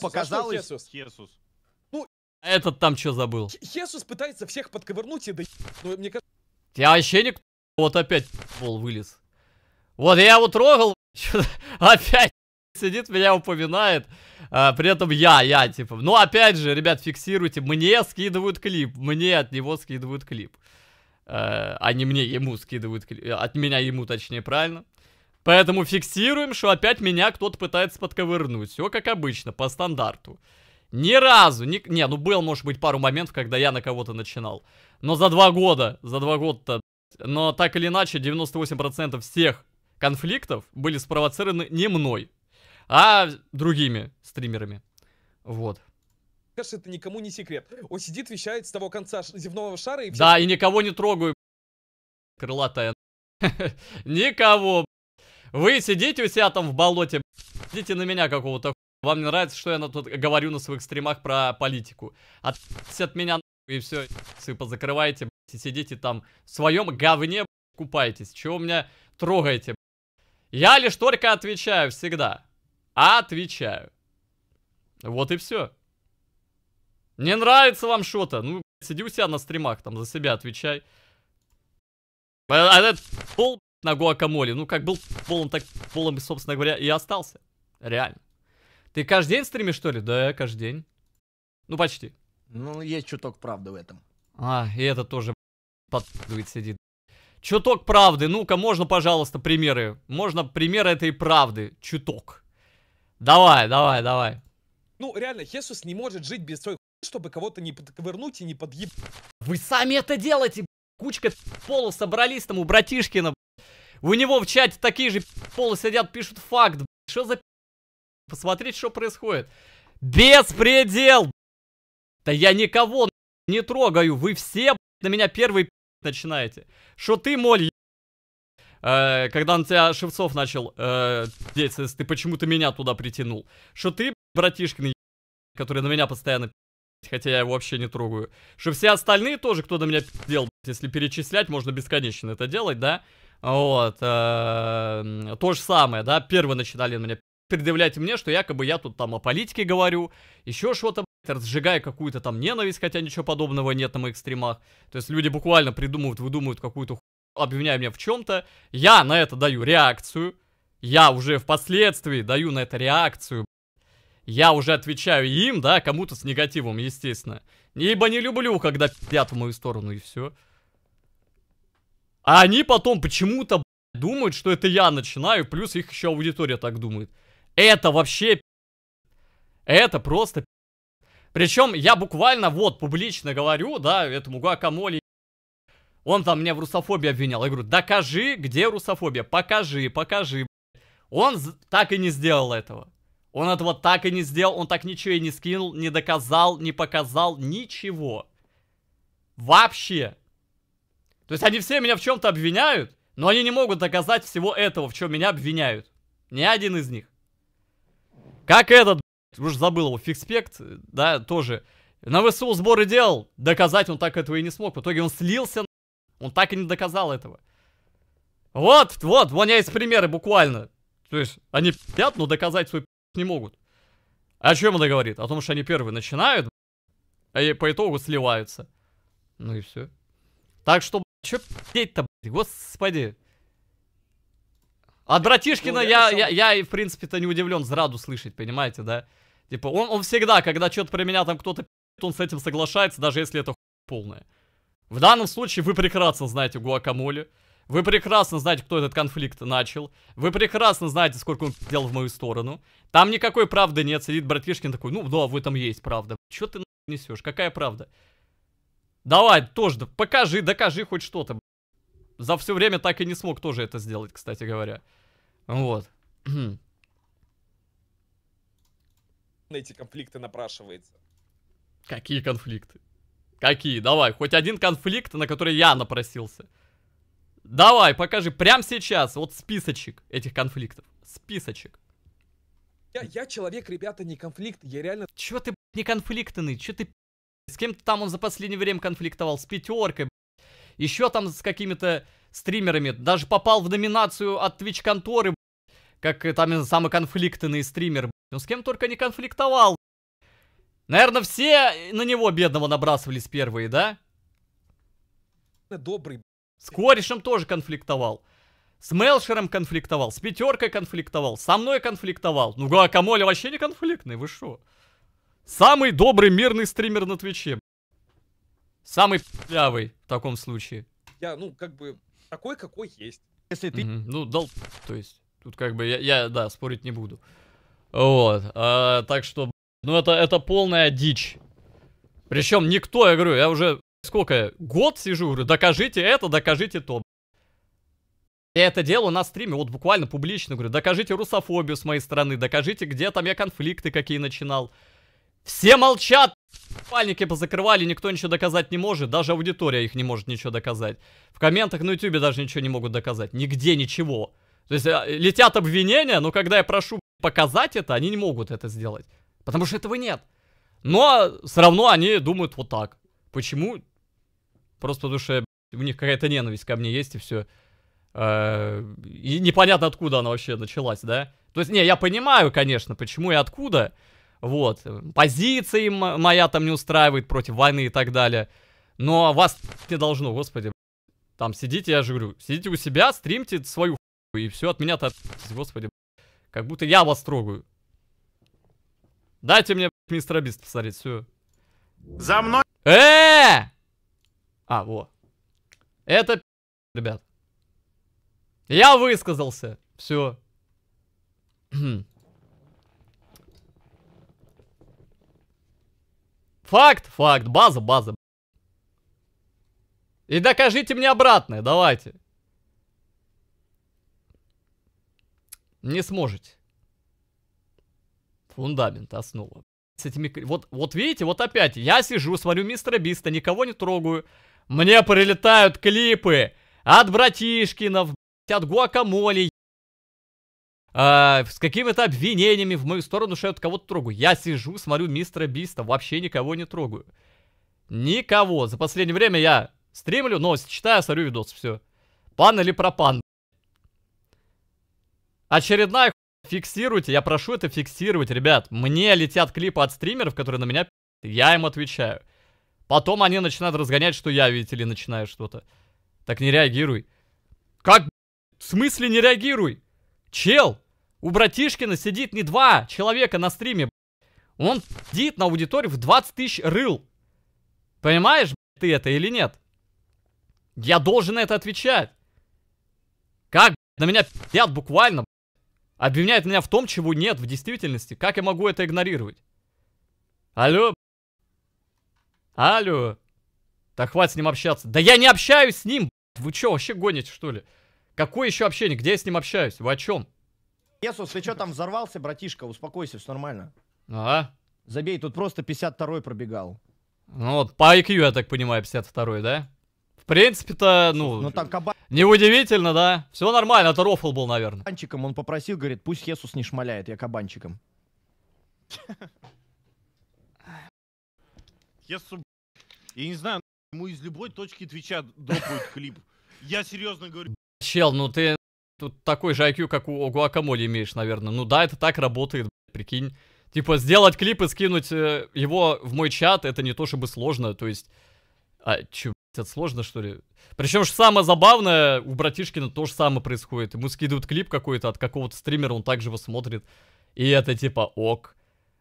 показалось... Хесус? Хесус. Ну, а Этот там что забыл? Хесус пытается всех подковырнуть и да... Ну, мне кажется... Я вообще не... Вот опять пол вылез. Вот я его трогал, опять сидит, меня упоминает. А, при этом я, я, типа. Ну, опять же, ребят, фиксируйте. Мне скидывают клип. Мне от него скидывают клип. А, а не мне, ему скидывают клип. Э, от меня ему, точнее, правильно? Поэтому фиксируем, что опять меня кто-то пытается подковырнуть. Все как обычно, по стандарту. Ни разу, ни... не, ну был, может быть, пару моментов, когда я на кого-то начинал. Но за два года, за два года-то... Но так или иначе, 98% всех конфликтов были спровоцированы не мной, а другими стримерами. Вот. Кажется, это никому не секрет. Он сидит, вещает с того конца земного шара и... Да, и никого не трогаю, крылатая. Никого, вы сидите у себя там в болоте, сидите на меня какого-то Вам не нравится, что я на тут говорю на своих стримах про политику. Отпустите от меня и все, позакрываете, и сидите там в своем говне, купаетесь. Чего меня трогаете? Я лишь только отвечаю всегда. Отвечаю. Вот и все. Не нравится вам что-то? Ну, сиди у себя на стримах, там, за себя отвечай. А, а этот пол на гуакамоле. Ну, как был полом, так полом, собственно говоря, и остался. Реально. Ты каждый день стримишь, что ли? Да, я каждый день. Ну, почти. Ну, есть чуток правды в этом. А, и это тоже подпрыгивает, сидит. Чуток правды. Ну-ка, можно, пожалуйста, примеры? Можно примеры этой правды? Чуток. Давай, давай, давай. Ну, реально, Хесус не может жить без той чтобы кого-то не подковырнуть и не подъеб... Вы сами это делаете, Кучка полу собрались там у братишкина, у него в чате такие же полы сидят, пишут факт. Что за Посмотреть, что происходит. Беспредел! Да я никого не трогаю. Вы все на меня первый начинаете. Что ты, моль, э, когда на тебя Шевцов начал э, ты почему-то меня туда притянул. Что ты, братишкин, который на меня постоянно хотя я его вообще не трогаю. Что все остальные тоже, кто на меня делал, если перечислять, можно бесконечно это делать, да? Вот. Э, то же самое, да, первые начинали меня предъявлять мне, что якобы я тут там о политике говорю, еще что-то, разжигая какую-то там ненависть, хотя ничего подобного нет на моих стримах. То есть люди буквально придумывают, выдумывают какую-то ху... обвиняя меня в чем-то. Я на это даю реакцию. Я уже впоследствии даю на это реакцию. Я уже отвечаю им, да, кому-то с негативом, естественно. Ибо не люблю, когда пиздят в мою сторону, и все. А они потом почему-то думают, что это я начинаю, плюс их еще аудитория так думает. Это вообще... Это просто... Причем я буквально вот публично говорю, да, этому Гуакамоле... Он там меня в русофобии обвинял. Я говорю, докажи, где русофобия, покажи, покажи. Он так и не сделал этого. Он этого так и не сделал, он так ничего и не скинул, не доказал, не показал, ничего. Вообще. То есть они все меня в чем-то обвиняют, но они не могут доказать всего этого, в чем меня обвиняют. Ни один из них. Как этот, блядь, уже забыл его, фикспект, да, тоже. На ВСУ сборы делал, доказать он так этого и не смог. В итоге он слился, он так и не доказал этого. Вот, вот, у меня есть примеры буквально. То есть они пят, но доказать свой не могут. А О чем это говорит? О том, что они первые начинают, а по итогу сливаются. Ну и все. Так что, Че петь-то, господи. От братишкина ну, я, я, я, я, в принципе-то, не удивлен зраду слышать, понимаете, да? Типа, он, он всегда, когда что-то про меня там кто-то он с этим соглашается, даже если это полное. В данном случае вы прекрасно знаете Гуакамоле. Вы прекрасно знаете, кто этот конфликт начал. Вы прекрасно знаете, сколько он сделал в мою сторону. Там никакой правды нет. Сидит братишкин такой, ну да, в этом есть правда. Чё ты несешь? Какая правда? Давай, тоже, покажи, докажи хоть что-то. За все время так и не смог тоже это сделать, кстати говоря. Вот. На эти конфликты напрашивается. Какие конфликты? Какие? Давай, хоть один конфликт, на который я напросился. Давай, покажи, прямо сейчас, вот списочек этих конфликтов. Списочек. Я, я человек, ребята, не конфликт, я реально... Чё ты, не конфликтный, чё ты, с кем-то там он за последнее время конфликтовал, с пятеркой, еще там с какими-то стримерами. Даже попал в номинацию от Twitch конторы, как э, там самый конфликтный стример. Он с кем только не конфликтовал. Наверное, все на него бедного набрасывались первые, да? Добрый. С корешем тоже конфликтовал. С Мелшером конфликтовал, с пятеркой конфликтовал, со мной конфликтовал. Ну, а Гуакамоле вообще не конфликтный, вы что? Самый добрый мирный стример на Твиче. Самый плявый в таком случае. Я, ну, как бы, такой, какой есть. Если ты... Угу. Ну, дал... То есть, тут как бы я, я да, спорить не буду. Вот. А, так что, ну, это, это полная дичь. Причем никто, я говорю, я уже сколько, год сижу, говорю, докажите это, докажите то. Я это делаю на стриме, вот буквально публично, говорю, докажите русофобию с моей стороны, докажите, где там я конфликты какие начинал. Все молчат! Пальники позакрывали, никто ничего доказать не может, даже аудитория их не может ничего доказать. В комментах на ютюбе даже ничего не могут доказать, нигде ничего. То есть а, летят обвинения, но когда я прошу показать это, они не могут это сделать. Потому что этого нет. Но все равно они думают вот так. Почему? Просто потому что у них какая-то ненависть ко мне есть и все. А, и непонятно откуда она вообще началась, да? То есть, не, я понимаю, конечно, почему и откуда. Вот, позиции моя там не устраивает против войны и так далее. Но вас не должно, господи. Там сидите, я же говорю, сидите у себя, стримьте свою и все от меня-то господи. Как будто я вас трогаю. Дайте мне мистер Бист посмотреть, все. За мной! Э! -э! А, во. Это ребят. Я высказался. Все. Факт, факт, база, база. И докажите мне обратное, давайте. Не сможете. Фундамент, основа. С этими... Вот, вот видите, вот опять. Я сижу, смотрю мистера Биста, никого не трогаю. Мне прилетают клипы от братишкинов, от гуакамолей. А, с какими-то обвинениями в мою сторону, что я кого-то трогаю. Я сижу, смотрю мистера Биста, вообще никого не трогаю. Никого. За последнее время я стримлю, но читаю, смотрю видос, все. Пан или пропан. Очередная ху... фиксируйте, я прошу это фиксировать, ребят. Мне летят клипы от стримеров, которые на меня я им отвечаю. Потом они начинают разгонять, что я, видите ли, начинаю что-то. Так не реагируй. Как? В смысле не реагируй? Чел, у братишкина сидит не два человека на стриме. Он сидит на аудитории в 20 тысяч рыл. Понимаешь, ты это или нет? Я должен на это отвечать. Как на меня пи***ят буквально, обвиняет меня в том, чего нет в действительности. Как я могу это игнорировать? Алло? Алло? Так хватит с ним общаться. Да я не общаюсь с ним, Вы что, вообще гоните, что ли? Какое еще общение? Где я с ним общаюсь? Вы о чем? Есус, ты что там взорвался, братишка? Успокойся, все нормально. А? Забей, тут просто 52-й пробегал. Ну вот, по IQ, я так понимаю, 52-й, да? В принципе-то, ну, ну... Ну там кабан... Неудивительно, да? Все нормально, это рофл был, наверное. Кабанчиком он попросил, говорит, пусть Есус не шмаляет, я кабанчиком. Есу, я не знаю, ему из любой точки Твича допают клип. Я серьезно говорю. Чел, ну ты Тут такой же IQ, как у Гуакамоле имеешь, наверное. Ну да, это так работает, прикинь. Типа, сделать клип и скинуть э, его в мой чат, это не то чтобы сложно, то есть... А, чё, это сложно, что ли? Причем, что самое забавное, у братишкина то же самое происходит. Ему скидывают клип какой-то от какого-то стримера, он также его смотрит. И это типа ок.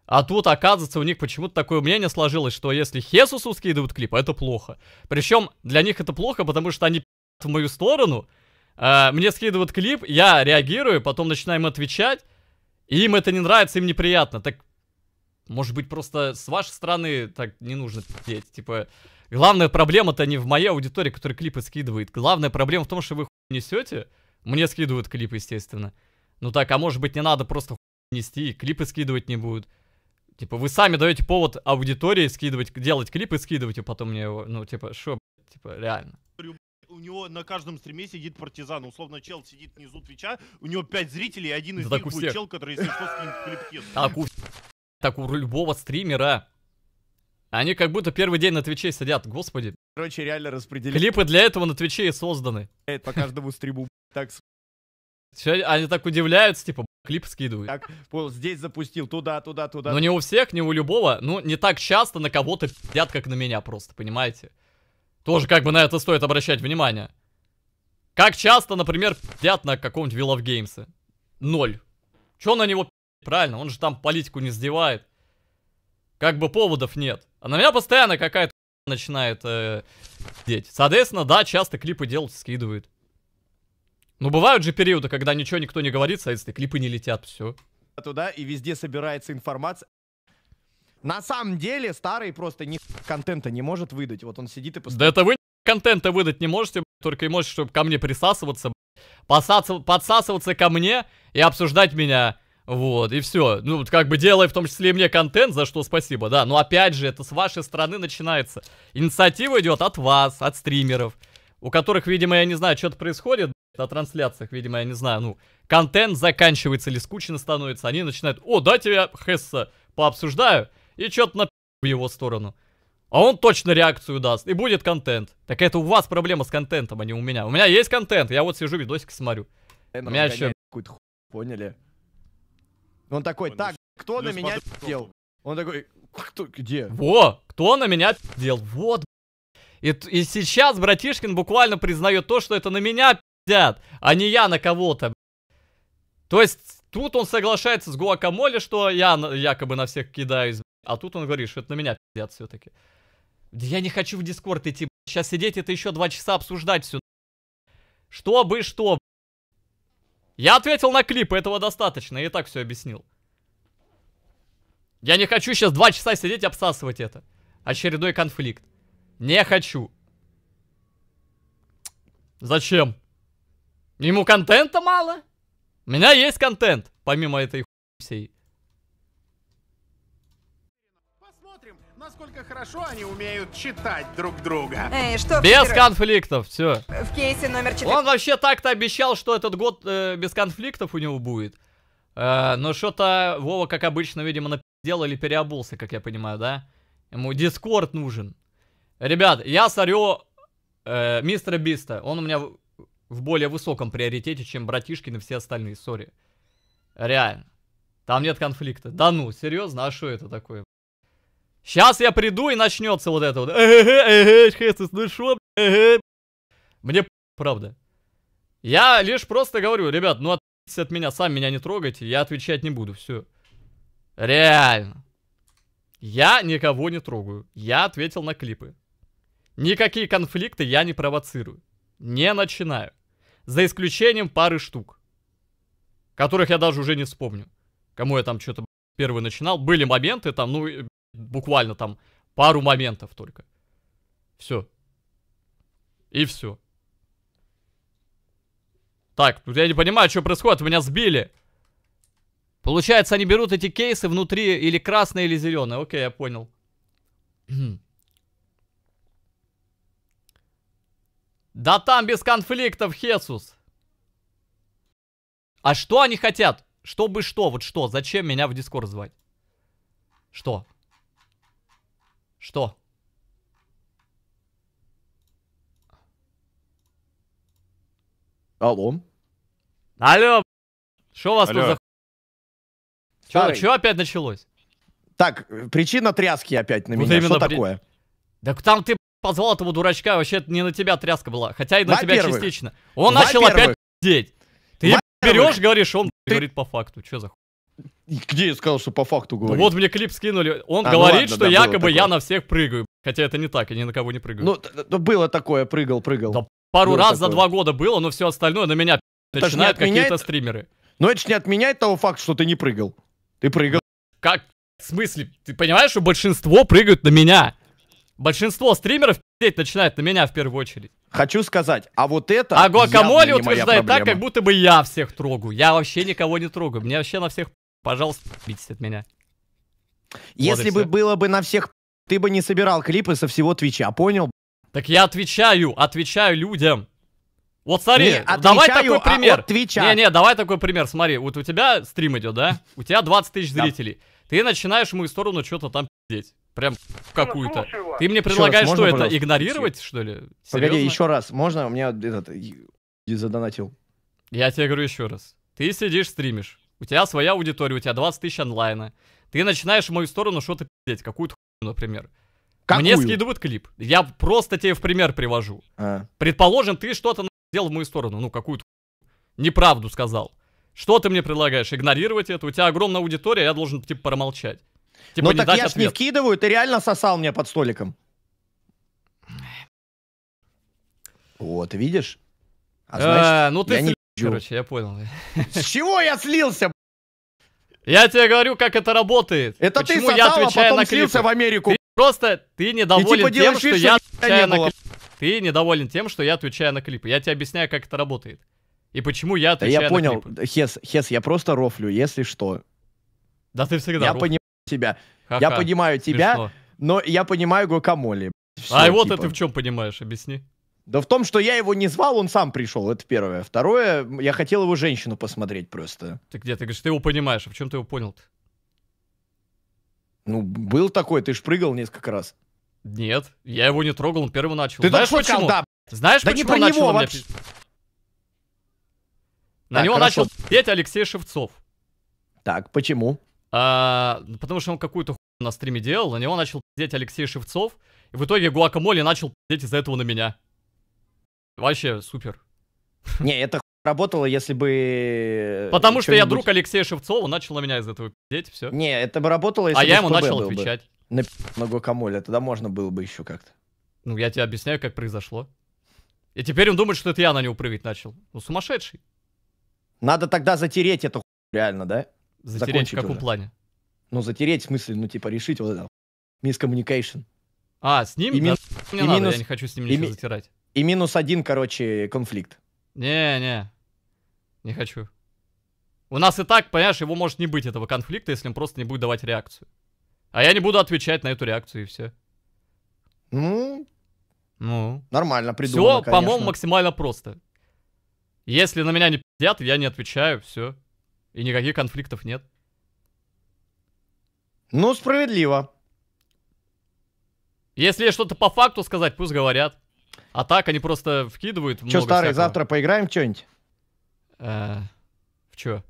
А тут, оказывается, у них почему-то такое мнение сложилось, что если Хесусу скидывают клип, это плохо. Причем для них это плохо, потому что они в мою сторону, Э, мне скидывают клип, я реагирую, потом начинаем отвечать, им это не нравится, им неприятно. Так, может быть, просто с вашей стороны так не нужно петь, типа... Главная проблема-то не в моей аудитории, которая клипы скидывает. Главная проблема в том, что вы хуй несете. Мне скидывают клипы, естественно. Ну так, а может быть не надо просто хуй нести, клипы скидывать не будут. Типа, вы сами даете повод аудитории скидывать, делать клипы, скидывать, и потом мне его, ну, типа, шо, блядь, типа, реально у него на каждом стриме сидит партизан. Условно, чел сидит внизу твича, у него пять зрителей, и один из да них будет всех. чел, который, если что, скинет клипкес. Так у, так у любого стримера. Они как будто первый день на Твиче сидят, господи. Короче, реально распределили. Клипы для этого на Твиче и созданы. По каждому стриму так Все, они так удивляются, типа, клип скидывают. Так, пол, здесь запустил, туда, туда, туда. Но не у всех, не у любого. Ну, не так часто на кого-то пиздят, как на меня просто, понимаете? Тоже как бы на это стоит обращать внимание. Как часто, например, пиздят на каком-нибудь Will of Games? Ноль. Чё на него Правильно, он же там политику не сдевает. Как бы поводов нет. А на меня постоянно какая-то начинает э, деть. Соответственно, да, часто клипы делают, скидывают. Но бывают же периоды, когда ничего никто не говорит, соответственно, клипы не летят, все. Туда и везде собирается информация. На самом деле, старый просто ни контента не может выдать. Вот он сидит и постоянно... Да это вы контента выдать не можете, только и можете, чтобы ко мне присасываться, посасыв... подсасываться ко мне и обсуждать меня. Вот, и все. Ну, как бы делая в том числе и мне контент, за что спасибо, да. Но опять же, это с вашей стороны начинается. Инициатива идет от вас, от стримеров, у которых, видимо, я не знаю, что-то происходит на трансляциях, видимо, я не знаю, ну, контент заканчивается или скучно становится. Они начинают, о, дайте я Хесса пообсуждаю и что-то на в его сторону. А он точно реакцию даст, и будет контент. Так это у вас проблема с контентом, а не у меня. У меня есть контент, я вот сижу, видосики смотрю. Эйнер, у меня еще... какую поняли? Он такой, он так, ну кто ну на меня дел? Он такой, кто, где? Во, кто на меня дел? Вот, и, и сейчас братишкин буквально признает то, что это на меня пиздят, а не я на кого-то. То есть тут он соглашается с Гуакамоле, что я якобы на всех кидаюсь. А тут он говорит, что это на меня пиздят все-таки. Да я не хочу в Дискорд идти, сейчас сидеть это еще два часа обсуждать все. Что бы что. Я ответил на клип, этого достаточно, и так все объяснил. Я не хочу сейчас два часа сидеть и обсасывать это. Очередной конфликт. Не хочу. Зачем? Ему контента мало? У меня есть контент, помимо этой всей. насколько хорошо они умеют читать друг друга. Эй, что Без конфликтов, все. В кейсе номер 4. Он вообще так-то обещал, что этот год э, без конфликтов у него будет. Э, но что-то Вова, как обычно, видимо, напиздел или переобулся, как я понимаю, да? Ему Дискорд нужен. Ребят, я сорю э, мистера Биста. Он у меня в, в более высоком приоритете, чем братишкин и все остальные, сори. Реально. Там нет конфликта. Да ну, серьезно, а что это такое? Сейчас я приду и начнется вот это вот. ну шо, Мне правда. Я лишь просто говорю, ребят, ну отпустите от меня, сами меня не трогайте, я отвечать не буду, все. Реально. Я никого не трогаю. Я ответил на клипы. Никакие конфликты я не провоцирую. Не начинаю. За исключением пары штук. Которых я даже уже не вспомню. Кому я там что-то первый начинал. Были моменты там, ну, буквально там пару моментов только. Все. И все. Так, я не понимаю, что происходит, меня сбили. Получается, они берут эти кейсы внутри или красные, или зеленые. Окей, я понял. да там без конфликтов, Хесус. А что они хотят? Чтобы что? Вот что? Зачем меня в Дискорд звать? Что? Что? Алло. Алло. Что у вас Алло. тут за... Чё, чё опять началось? Так, причина тряски опять на вот меня. Что при... такое? Да там ты позвал этого дурачка, вообще не на тебя тряска была, хотя и на тебя частично. Он начал опять деть. Ты берешь, говоришь, он ты... говорит по факту, что за хуй. Где я сказал, что по факту ну говорю? Вот мне клип скинули. Он а, ну говорит, ну ладно, что да, якобы я на всех прыгаю. Хотя это не так, я ни на кого не прыгаю. Ну, было такое, прыгал, прыгал. Да пару было раз такое. за два года было, но все остальное на меня это начинают отменяет... какие-то стримеры. Но это же не отменяет того факта, что ты не прыгал. Ты прыгал. Как? В смысле? Ты понимаешь, что большинство прыгают на меня? Большинство стримеров начинают на меня в первую очередь. Хочу сказать, а вот это... А Гуакамоле утверждает так, как будто бы я всех трогаю. Я вообще никого не трогаю. Мне вообще на всех Пожалуйста, отбитесь от меня. Если вот бы было бы на всех, ты бы не собирал клипы со всего Твича, понял? Так я отвечаю, отвечаю людям. Вот смотри, не, отвечаю, давай такой а пример. А Не, не, давай такой пример. Смотри, вот у тебя стрим идет, да? У тебя 20 тысяч зрителей. Ты начинаешь в мою сторону что-то там пиздеть. Прям в ну, какую-то. Ты мне предлагаешь, что это, игнорировать, что ли? Серьезно? Погоди, еще раз, можно? У меня этот задонатил. Я тебе говорю еще раз. Ты сидишь, стримишь. У тебя своя аудитория, у тебя 20 тысяч онлайна. Ты начинаешь в мою сторону что-то пиздеть, какую-то хуйню, например. Какую? Мне скидывают клип. Я просто тебе в пример привожу. А. Предположим, ты что-то сделал в мою сторону, ну какую-то неправду сказал. Что ты мне предлагаешь? Игнорировать это? У тебя огромная аудитория, я должен типа промолчать. Типа, ну так я ж не вкидываю, ты реально сосал меня под столиком. Вот, видишь? А э, значит, э, ну ты я не Короче, я понял. С чего я слился? Я тебе говорю, как это работает. Это Почему ты садал, я а отвечаю а потом на слился в Америку. Ты просто ты недоволен типа, тем, что, я отвечаю на клипы. Ты недоволен тем, что я отвечаю на клипы. Я тебе объясняю, как это работает. И почему я отвечаю да я на понял. клипы. Хес, Хес, я просто рофлю, если что. Да ты всегда Я рофлю. понимаю тебя. Ха-ха. Я понимаю тебя, Смешно. но я понимаю гуакамоле. Все, а вот это типа. ты в чем понимаешь, объясни. Да в том, что я его не звал, он сам пришел, это первое. Второе, я хотел его женщину посмотреть просто. Ты где? Ты говоришь, ты его понимаешь, а в чем ты его понял -то? Ну, был такой, ты ж прыгал несколько раз. Нет, я его не трогал, он первый начал. Ты Знаешь почему? Колда, Знаешь, да почему не про него вообще. Меня... На так, него хорошо. начал петь Алексей Шевцов. Так, почему? А, ну, потому что он какую-то хуйню на стриме делал, на него начал пиздеть Алексей Шевцов, и в итоге Гуакамоли начал пиздеть из-за этого на меня. Вообще супер. Не, это работало, если бы... Э, Потому что я друг Алексея Шевцова, начал на меня из этого пиздеть, все. Не, это бы работало, а если А я ему начал отвечать. На Много камоля, тогда можно было бы еще как-то. Ну, я тебе объясняю, как произошло. И теперь он думает, что это я на него прыгать начал. Ну, сумасшедший. Надо тогда затереть эту хуйню, реально, да? Затереть Закончить в каком уже. плане? Ну, затереть, в смысле, ну, типа, решить вот это. Мискоммуникейшн. А, с ним? И, да, мин... и надо, минус... я не хочу с ним ничего и... затирать. И минус один, короче, конфликт. Не-не, не хочу. У нас и так, понимаешь, его может не быть, этого конфликта, если он просто не будет давать реакцию. А я не буду отвечать на эту реакцию, и все. Ну, ну. нормально придумано, Все, по-моему, максимально просто. Если на меня не пиздят, я не отвечаю, все. И никаких конфликтов нет. Ну, справедливо. Если что-то по факту сказать, пусть говорят. А так они просто вкидывают Че, старый, всякого. завтра поиграем что-нибудь? Э, в чё?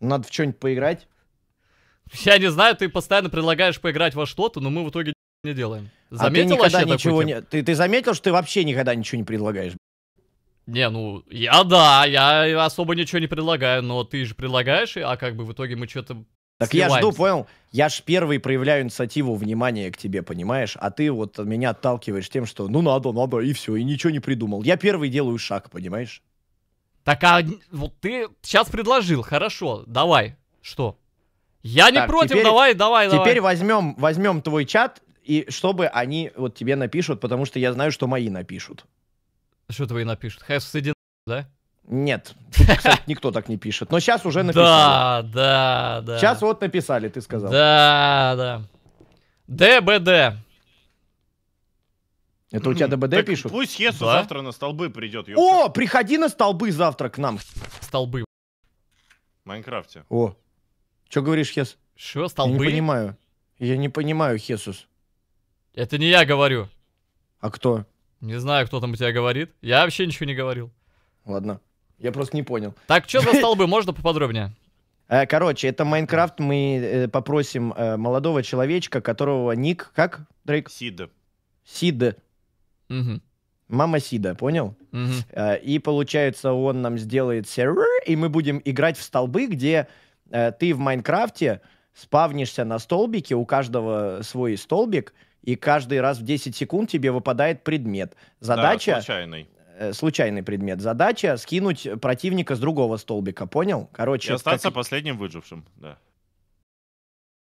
Надо в что-нибудь поиграть. Я не знаю, ты постоянно предлагаешь поиграть во что-то, но мы в итоге не делаем. Заметил а ты вообще ничего не... ты, ты заметил, что ты вообще никогда ничего не предлагаешь? Не, ну, я да, я особо ничего не предлагаю, но ты же предлагаешь, а как бы в итоге мы что-то так Сливаемся. я жду, понял? Я ж первый проявляю инициативу внимания к тебе, понимаешь? А ты вот меня отталкиваешь тем, что ну надо, надо, и все, и ничего не придумал. Я первый делаю шаг, понимаешь? Так, а вот ты сейчас предложил, хорошо, давай, что? Я так, не против, теперь, давай, давай, давай. Теперь возьмем, возьмем твой чат, и чтобы они вот тебе напишут, потому что я знаю, что мои напишут. Что твои напишут? Хэс, иди да? Нет, тут, кстати, никто так не пишет. Но сейчас уже написали. Да, да, да. Сейчас вот написали, ты сказал. Да, да. ДБД. Это у тебя ДБД так пишут? Пусть Хесу да? завтра на столбы придет. Ёпта. О, приходи на столбы завтра к нам. Столбы. В Майнкрафте. О. Что говоришь, Хес? Что, столбы? Я не понимаю. Я не понимаю, Хесус. Это не я говорю. А кто? Не знаю, кто там у тебя говорит. Я вообще ничего не говорил. Ладно. Я просто не понял. Так, что за столбы? Можно поподробнее? Э, короче, это Майнкрафт. Мы э, попросим э, молодого человечка, которого ник как, Дрейк? Сида. Сида. Угу. Мама Сида, понял? Угу. И получается, он нам сделает сервер, и мы будем играть в столбы, где ты в Майнкрафте спавнишься на столбике, у каждого свой столбик, и каждый раз в 10 секунд тебе выпадает предмет. Задача... Да, случайный. Э, случайный предмет. Задача скинуть противника с другого столбика, понял? Короче. И остаться как... последним выжившим, да.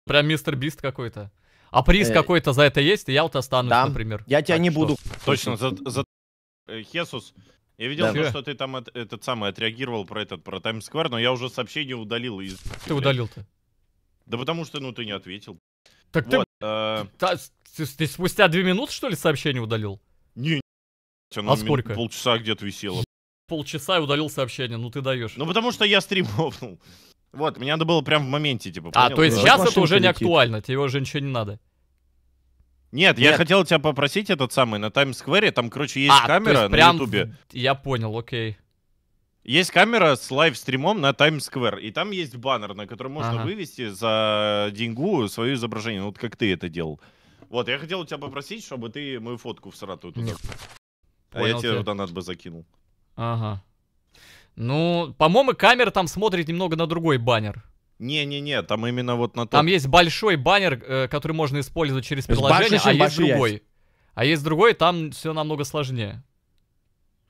Прям мистер Бист какой-то. А приз э... какой-то за это есть? И я вот останусь, да. например. Я тебя так, не что? буду. Точно, за, за... Э, Хесус. Я видел, да. что ты там от, этот самый отреагировал про этот, про Times Square, но я уже сообщение удалил. Из... Ты удалил-то? Да потому что, ну, ты не ответил. Так вот, ты, э... ты, ты спустя две минуты, что ли, сообщение удалил? Не, оно а сколько? Полчаса где-то висело. Полчаса и удалил сообщение, ну ты даешь. Ну потому что я стрим Вот, мне надо было прям в моменте, типа, А, понял? то есть да. сейчас это уже летит. не актуально, тебе уже ничего не надо. Нет, Нет, я хотел тебя попросить этот самый на Times Square, там, короче, есть а, камера есть на ютубе. Я понял, окей. Есть камера с лайв-стримом на Times Square и там есть баннер, на который можно ага. вывести за деньгу свое изображение, вот как ты это делал. Вот, я хотел тебя попросить, чтобы ты мою фотку в Саратове туда... Нет. А Понял а я тебе донат бы закинул. Ага. Ну, по-моему, камера там смотрит немного на другой баннер. Не-не-не, там именно вот на то. Там есть большой баннер, э, который можно использовать через приложение, а есть другой. Есть. А есть другой, там все намного сложнее.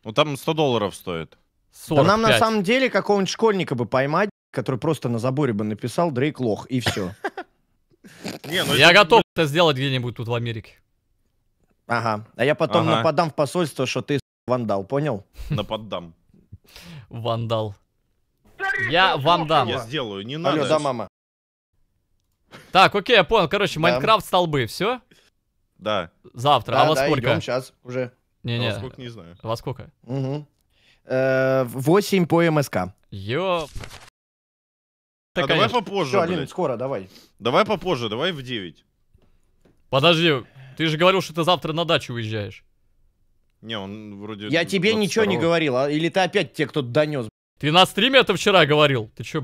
Ну там 100 долларов стоит. 45. Да нам на самом деле какого-нибудь школьника бы поймать, который просто на заборе бы написал Дрейк лох, и все. Ну я готов это сделать где-нибудь тут в Америке. Ага. А я потом ага. нападам в посольство, что ты вандал, понял? Нападам. Вандал. Я ну, вам Я сделаю, не надо. Алло, да, мама. Так, окей, я понял. Короче, Майнкрафт столбы, все? Да. Завтра. а во сколько? сейчас уже. Не, а не. Во сколько не знаю. Во сколько? Угу. 8 э, по МСК. Ёп. Так, а давай попозже. Все, Алин, скоро, давай. Давай попозже, давай в 9. Подожди, ты же говорил, что ты завтра на дачу уезжаешь. Не, он вроде... Я тебе ничего не говорил, а? Или ты опять те, кто донес? Ты на стриме это вчера говорил? Ты чё,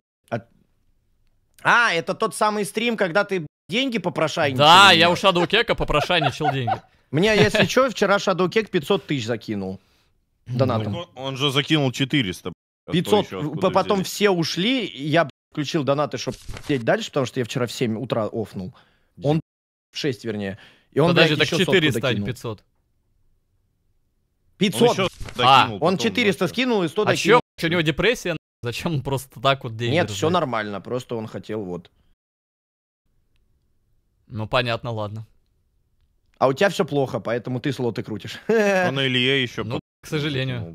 а, это тот самый стрим, когда ты деньги попрошайничал? Да, я у Shadow Кека попрошайничал деньги. Мне, если чё, вчера Shadow Кек 500 тысяч закинул. Донатом. Он, же закинул 400. 500. А потом все ушли, я включил донаты, чтобы сидеть дальше, потому что я вчера в 7 утра офнул. Он в 6, вернее. И он, Подожди, блядь, так 4 стань 500. 500? Он, еще а, он потом, 400 вообще. скинул и 100 а докинул. А что, у него депрессия? Зачем он просто так вот деньги Нет, все нормально, просто он хотел вот. Ну, понятно, ладно. А у тебя все плохо, поэтому ты слоты крутишь. Ну, на Илье еще. Ну, к сожалению.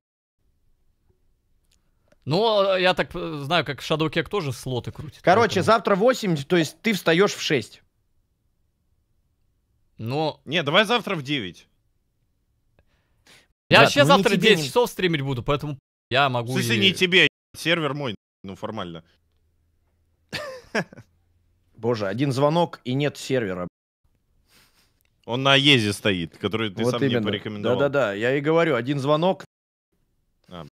Ну, ну я так э, знаю, как Shadow Cake тоже слоты крутит. Короче, поэтому... завтра 8, то есть ты встаешь в 6. Но... Не, давай завтра в 9. Я вообще ну завтра 9 не... часов стримить буду, поэтому я могу... Слушай, и... не тебе, сервер мой, ну формально. Боже, один звонок и нет сервера. Он на Аезе стоит, который ты вот сам именно. мне порекомендовал. Да-да-да, я и говорю, один звонок. А.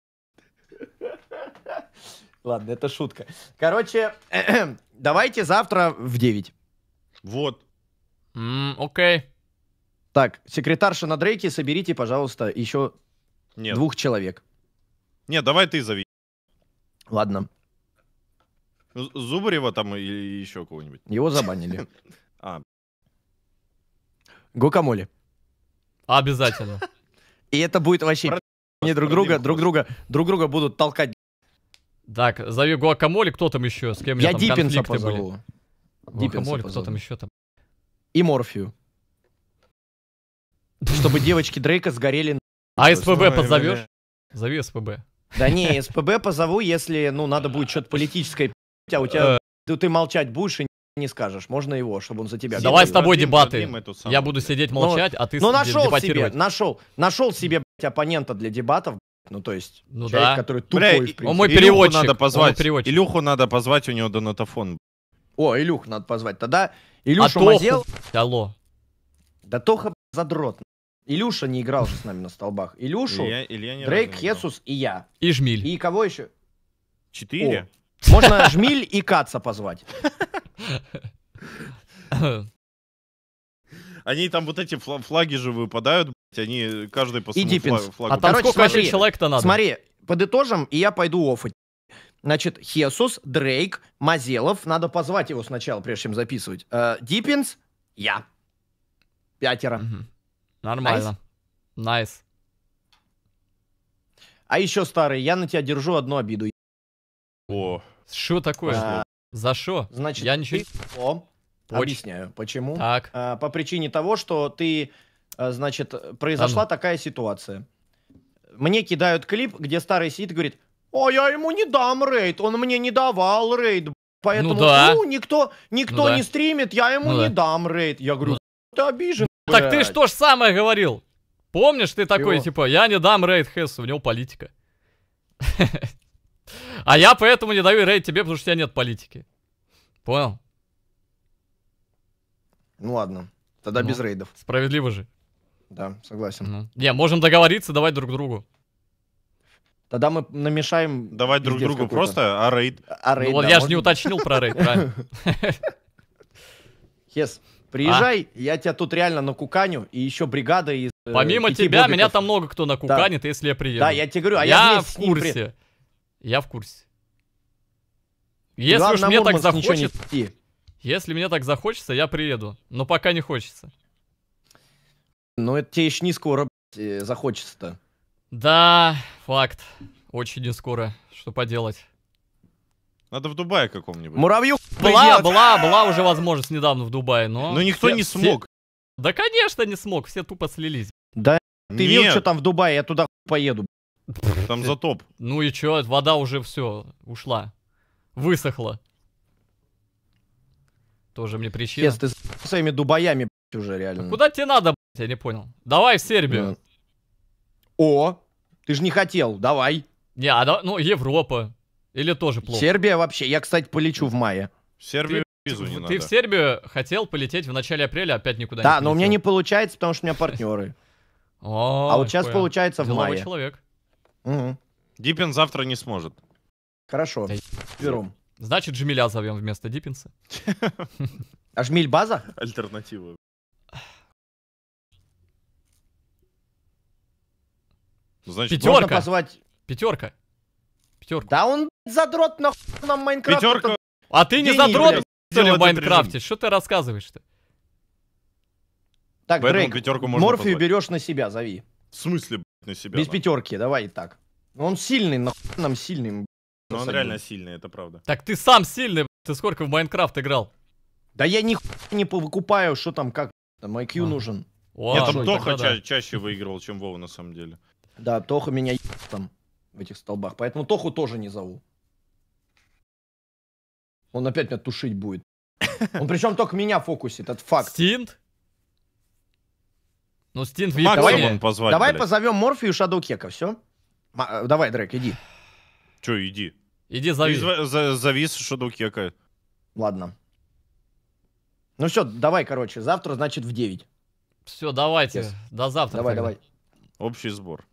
Ладно, это шутка. Короче, давайте завтра в 9. Вот. М, Окей. Так, секретарша на Дрейке, соберите, пожалуйста, еще Нет. двух человек. Нет, давай ты зови. Ладно, ну, Зубарева там или еще кого-нибудь. его забанили. А, Гукамоли. Обязательно. И это будет вообще... не друг друга, друг друга, друг друга будут толкать. Так, зови Гуакамоле, кто там еще, с кем у Я там конфликты были? позову. Диппинса Гуакамоле, кто позову. там еще там? и Морфию. Чтобы девочки Дрейка сгорели. А СПБ позовешь? Зови СПБ. Да не, СПБ позову, если, ну, надо будет что-то э, политическое а у тебя... Э. Ты молчать будешь и не скажешь. Можно его, чтобы он за тебя. Давай с тобой дебаты. Я буду сидеть ну, молчать, а ты Ну нашел себе, нашел, нашел себе, блядь, оппонента для дебатов. Ну, то есть, ну, человек, да. который тупой, Бля, в принципе. Он мой переводчик. Илюху надо позвать, Илюху надо позвать, у него донатофон. О, Илюх надо позвать. Тогда Илюша а Мазел... Алло. Да Тоха задрот. Илюша не играл же с нами на столбах. Илюшу, Илья, Илья Дрейк, Хесус и я. И Жмиль. И кого еще? Четыре. О, можно Жмиль и Каца позвать. Они там вот эти флаги же выпадают, они каждый по своему флагу. А там сколько человек-то надо? Смотри, подытожим, и я пойду офать. Значит, Хесус, Дрейк, Мазелов. Надо позвать его сначала, прежде чем записывать. Э, Диппинс, я. Пятеро. Угу. Нормально. Найс. Nice. А еще старый, я на тебя держу одну обиду. О, что такое? А, За что? Значит, я ничего не... Объясняю, почему. Так. А, по причине того, что ты, э, значит, произошла а ну. такая ситуация. Мне кидают клип, где старый сидит и говорит, а я ему не дам рейд, он мне не давал рейд, поэтому ну, да. ну никто, никто ну, да. не стримит, я ему ну, не да. дам рейд. Я говорю, ну, «Ну ты обижен. Ну так ты что ж самое говорил? Помнишь, ты такой, Его? типа, я не дам рейд Хессу, у него политика. А я поэтому не даю рейд тебе, потому что у тебя нет политики. Понял? Ну ладно, тогда ну, без рейдов. Справедливо же. Да, согласен. Не, можем договориться, давать друг другу. Тогда мы намешаем... Давать друг другу какой-то. просто, а рейд? А рейд ну, да, я можно? же не уточнил про рейд, правильно? Хес, приезжай, а? я тебя тут реально на куканю и еще бригада из... Э, Помимо тебя, меня там много кто на да. если я приеду. Да, я тебе говорю, а я, в курсе. Я в курсе. Если уж мне так захочется... Если мне так захочется, я приеду. Но пока не хочется. Ну, это тебе еще не скоро э, захочется-то. Да, факт. Очень не скоро. Что поделать? Надо в Дубае каком-нибудь. Муравью! Была, была, была уже возможность недавно в Дубае, но... Но никто все, не смог. Все... Да, конечно, не смог. Все тупо слились. Да, ты Нет. видел, что там в Дубае? Я туда поеду. Там затоп. Ну и чё? Вода уже все ушла. Высохла. Тоже мне причина. Yes, ты с своими дубаями, уже реально. А куда тебе надо, я не понял. Давай в Сербию. Ну. О, ты же не хотел, давай. Не, а ну Европа. Или тоже плохо? Сербия вообще. Я, кстати, полечу в мае. В Сербию ты, визу не ты надо. Ты в Сербию хотел полететь в начале апреля, опять никуда да, не Да, но у меня не получается, потому что у меня партнеры. А вот сейчас получается в мае. человек. Диппин завтра не сможет. Хорошо. Берем. Значит, Джамиля зовем вместо Диппинса. А Жмиль база? Альтернатива. Ну, значит, Пятерка. Можно позвать... Пятерка. Пятерка. Да он задрот нахуй нам Майнкрафт. Пятерка. А ты не задрот, в Майнкрафте? Что ты рассказываешь-то? Так, Поэтому Дрейк, пятерку можно Морфию позвать. берешь на себя, зови. В смысле, блядь, на себя? Без да? пятерки, давай так. Ну, он сильный, нахуй нам сильный. Ну он садим. реально сильный, это правда. Так ты сам сильный, ты сколько в Майнкрафт играл? Да я ни не покупаю, что там, как там IQ а. нужен. О, я там Тоха ча да. чаще выигрывал, чем Вова на самом деле. Да, Тоха меня ебет там в этих столбах. Поэтому Тоху тоже не зову. Он опять меня тушить будет. Он причем только меня фокусит, это факт. Стинт? Ну, Стинт в Японии. Позвать, давай блядь. позовем Морфию и Шадоукека, все? Ма э, давай, Дрек, иди. Че, иди. Иди, зови. Из за завис Шадоукека. Ладно. Ну все, давай, короче, завтра, значит, в 9. Все, давайте. Yes. До завтра. Давай, тогда. давай. Общий сбор.